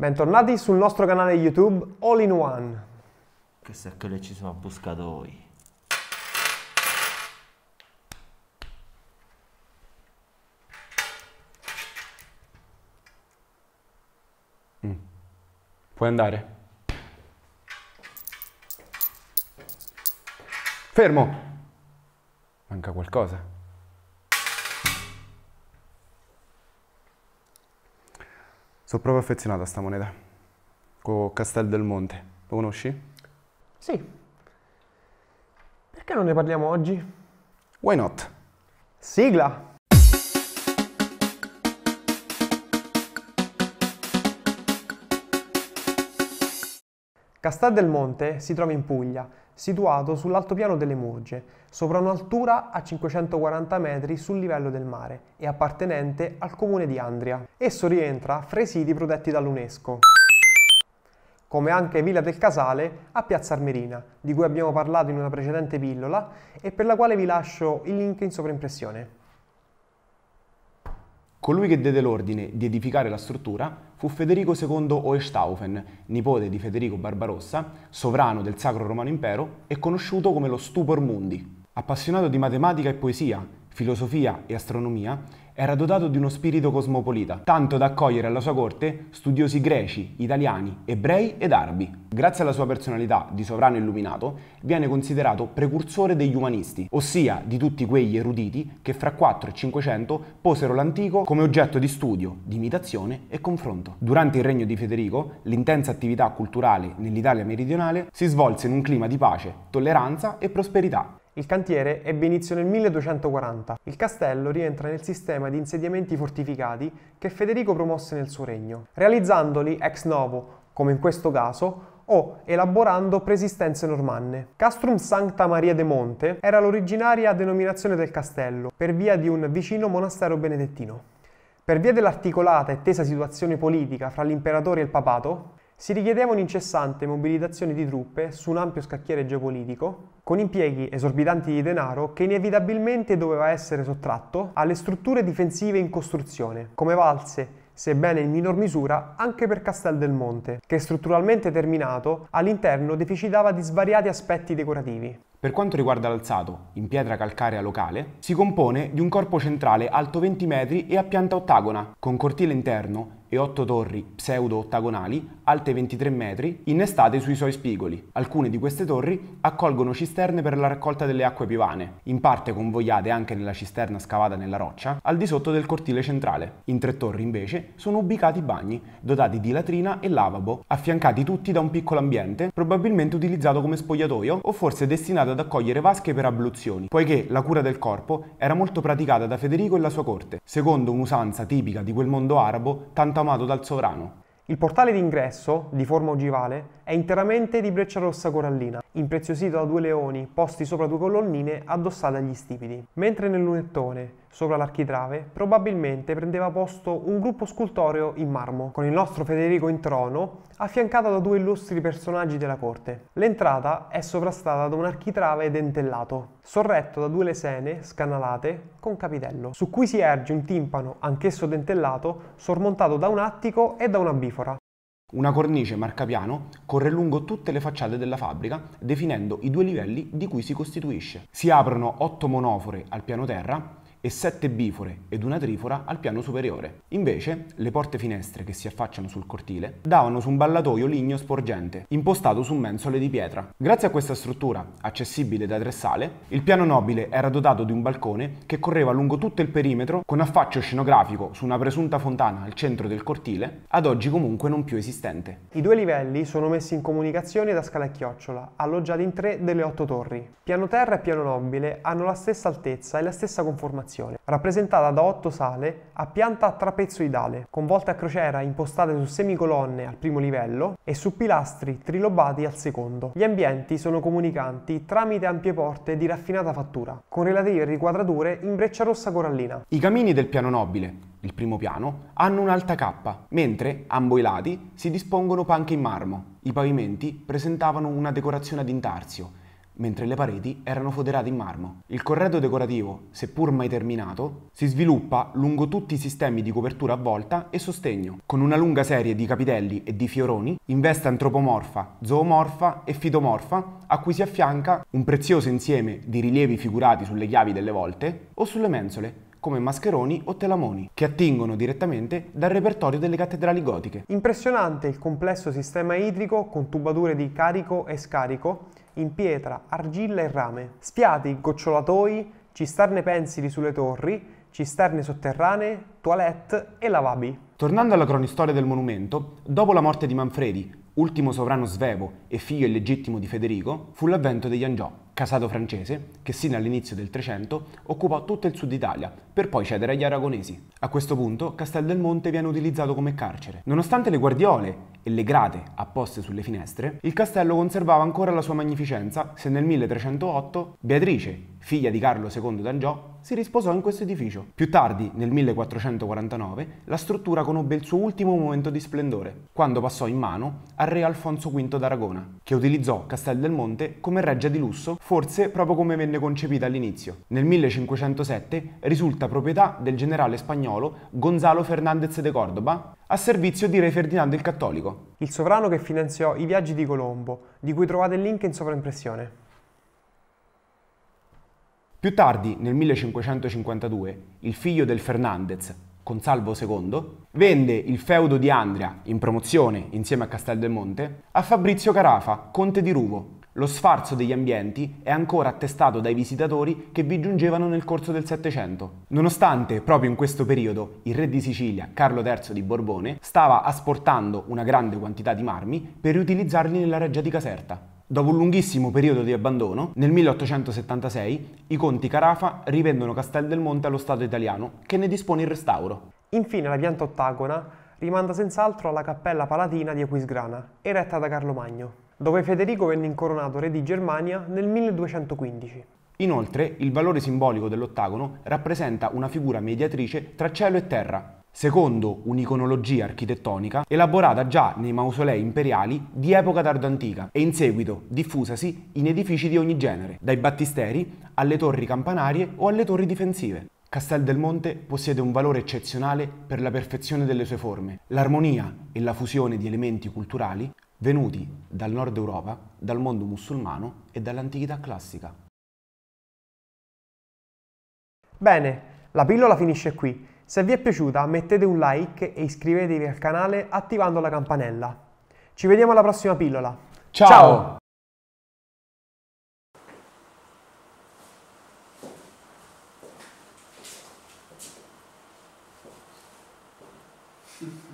Bentornati sul nostro canale YouTube All in One. Questo è quello che ci siamo buscato Mm. Puoi andare. Fermo. Manca qualcosa. Sono proprio affezionato a sta moneta, con Castel del Monte. Lo conosci? Sì. Perché non ne parliamo oggi? Why not? Sigla! Castel del Monte si trova in Puglia, situato sull'altopiano delle Murge, sopra un'altura a 540 metri sul livello del mare e appartenente al comune di Andria. Esso rientra fra i siti protetti dall'UNESCO come anche Villa del Casale a Piazza Armerina, di cui abbiamo parlato in una precedente pillola e per la quale vi lascio il link in sovraimpressione. Colui che diede l'ordine di edificare la struttura fu Federico II Oestaufen, nipote di Federico Barbarossa, sovrano del Sacro Romano Impero e conosciuto come lo Stupor Mundi. Appassionato di matematica e poesia, filosofia e astronomia, era dotato di uno spirito cosmopolita, tanto da accogliere alla sua corte studiosi greci, italiani, ebrei ed arabi. Grazie alla sua personalità di sovrano illuminato, viene considerato precursore degli umanisti, ossia di tutti quegli eruditi che fra 4 e 500 posero l'antico come oggetto di studio, di imitazione e confronto. Durante il regno di Federico, l'intensa attività culturale nell'Italia meridionale si svolse in un clima di pace, tolleranza e prosperità, il cantiere ebbe inizio nel 1240. Il castello rientra nel sistema di insediamenti fortificati che Federico promosse nel suo regno, realizzandoli ex novo, come in questo caso, o elaborando preesistenze normanne. Castrum Sancta Maria de Monte era l'originaria denominazione del castello, per via di un vicino monastero benedettino. Per via dell'articolata e tesa situazione politica fra l'imperatore e il papato, si richiedeva un'incessante mobilitazione di truppe su un ampio scacchiere geopolitico, con impieghi esorbitanti di denaro che inevitabilmente doveva essere sottratto alle strutture difensive in costruzione, come valse sebbene in minor misura anche per Castel del Monte, che strutturalmente terminato all'interno deficitava di svariati aspetti decorativi. Per quanto riguarda l'alzato, in pietra calcarea locale, si compone di un corpo centrale alto 20 metri e a pianta ottagona, con cortile interno e otto torri pseudo-ottagonali, alte 23 metri, innestate sui suoi spigoli. Alcune di queste torri accolgono cisterne per la raccolta delle acque pivane, in parte convogliate anche nella cisterna scavata nella roccia, al di sotto del cortile centrale. In tre torri, invece, sono ubicati bagni, dotati di latrina e lavabo, affiancati tutti da un piccolo ambiente, probabilmente utilizzato come spogliatoio o forse destinato ad accogliere vasche per abluzioni, poiché la cura del corpo era molto praticata da Federico e la sua corte, secondo un'usanza tipica di quel mondo arabo, tanta concamato dal sovrano. Il portale d'ingresso, di forma ogivale, è interamente di breccia rossa corallina impreziosito da due leoni posti sopra due colonnine addossate agli stipiti. Mentre nel lunettone, sopra l'architrave, probabilmente prendeva posto un gruppo scultoreo in marmo, con il nostro Federico in trono, affiancato da due illustri personaggi della corte. L'entrata è sovrastata da un architrave dentellato, sorretto da due lesene scanalate con capitello, su cui si erge un timpano, anch'esso dentellato, sormontato da un attico e da una bifora. Una cornice marcapiano corre lungo tutte le facciate della fabbrica, definendo i due livelli di cui si costituisce. Si aprono otto monofore al piano terra e sette bifore ed una trifora al piano superiore. Invece, le porte finestre che si affacciano sul cortile davano su un ballatoio ligneo sporgente, impostato su mensole di pietra. Grazie a questa struttura, accessibile da tre sale, il piano nobile era dotato di un balcone che correva lungo tutto il perimetro con affaccio scenografico su una presunta fontana al centro del cortile, ad oggi comunque non più esistente. I due livelli sono messi in comunicazione da scala a chiocciola, alloggiati in tre delle otto torri. Piano terra e piano nobile hanno la stessa altezza e la stessa conformazione formazione, rappresentata da otto sale a pianta trapezoidale, con volte a crociera impostate su semicolonne al primo livello e su pilastri trilobati al secondo. Gli ambienti sono comunicanti tramite ampie porte di raffinata fattura, con relative riquadrature in breccia rossa corallina. I camini del piano nobile, il primo piano, hanno un'alta cappa, mentre ambo i lati si dispongono panche in marmo. I pavimenti presentavano una decorazione ad intarsio mentre le pareti erano foderate in marmo. Il corredo decorativo, seppur mai terminato, si sviluppa lungo tutti i sistemi di copertura a volta e sostegno, con una lunga serie di capitelli e di fioroni in veste antropomorfa, zoomorfa e fitomorfa, a cui si affianca un prezioso insieme di rilievi figurati sulle chiavi delle volte o sulle mensole, come mascheroni o telamoni, che attingono direttamente dal repertorio delle cattedrali gotiche. Impressionante il complesso sistema idrico con tubature di carico e scarico in pietra, argilla e rame. Spiati, gocciolatoi, cisterne pensili sulle torri, cisterne sotterranee, toilette e lavabi. Tornando alla cronistoria del monumento, dopo la morte di Manfredi, ultimo sovrano svevo e figlio illegittimo di Federico, fu l'avvento degli Angiò casato francese, che sino all'inizio del 300 occupò tutto il sud Italia, per poi cedere agli aragonesi. A questo punto Castel del Monte viene utilizzato come carcere. Nonostante le guardiole e le grate apposte sulle finestre, il castello conservava ancora la sua magnificenza se nel 1308 Beatrice, figlia di Carlo II d'Angiò, si risposò in questo edificio. Più tardi, nel 1449, la struttura conobbe il suo ultimo momento di splendore, quando passò in mano al re Alfonso V d'Aragona, che utilizzò Castel del Monte come reggia di lusso forse proprio come venne concepita all'inizio. Nel 1507 risulta proprietà del generale spagnolo Gonzalo Fernández de Córdoba, a servizio di Re Ferdinando il Cattolico. Il sovrano che finanziò i viaggi di Colombo, di cui trovate il link in sovraimpressione. Più tardi, nel 1552, il figlio del Fernández, Consalvo II, vende il feudo di Andria, in promozione insieme a Castel del Monte, a Fabrizio Carafa, conte di Ruvo, lo sfarzo degli ambienti è ancora attestato dai visitatori che vi giungevano nel corso del Settecento. Nonostante proprio in questo periodo il re di Sicilia, Carlo III di Borbone, stava asportando una grande quantità di marmi per riutilizzarli nella reggia di Caserta. Dopo un lunghissimo periodo di abbandono, nel 1876 i conti Carafa rivendono Castel del Monte allo Stato italiano, che ne dispone il restauro. Infine la pianta ottagona rimanda senz'altro alla cappella palatina di Aquisgrana, eretta da Carlo Magno dove Federico venne incoronato re di Germania nel 1215. Inoltre, il valore simbolico dell'ottagono rappresenta una figura mediatrice tra cielo e terra, secondo un'iconologia architettonica elaborata già nei mausolei imperiali di epoca tardoantica e in seguito diffusasi in edifici di ogni genere, dai battisteri alle torri campanarie o alle torri difensive. Castel del Monte possiede un valore eccezionale per la perfezione delle sue forme, l'armonia e la fusione di elementi culturali venuti dal nord Europa, dal mondo musulmano e dall'antichità classica. Bene, la pillola finisce qui. Se vi è piaciuta mettete un like e iscrivetevi al canale attivando la campanella. Ci vediamo alla prossima pillola. Ciao! Ciao. Mm-hmm.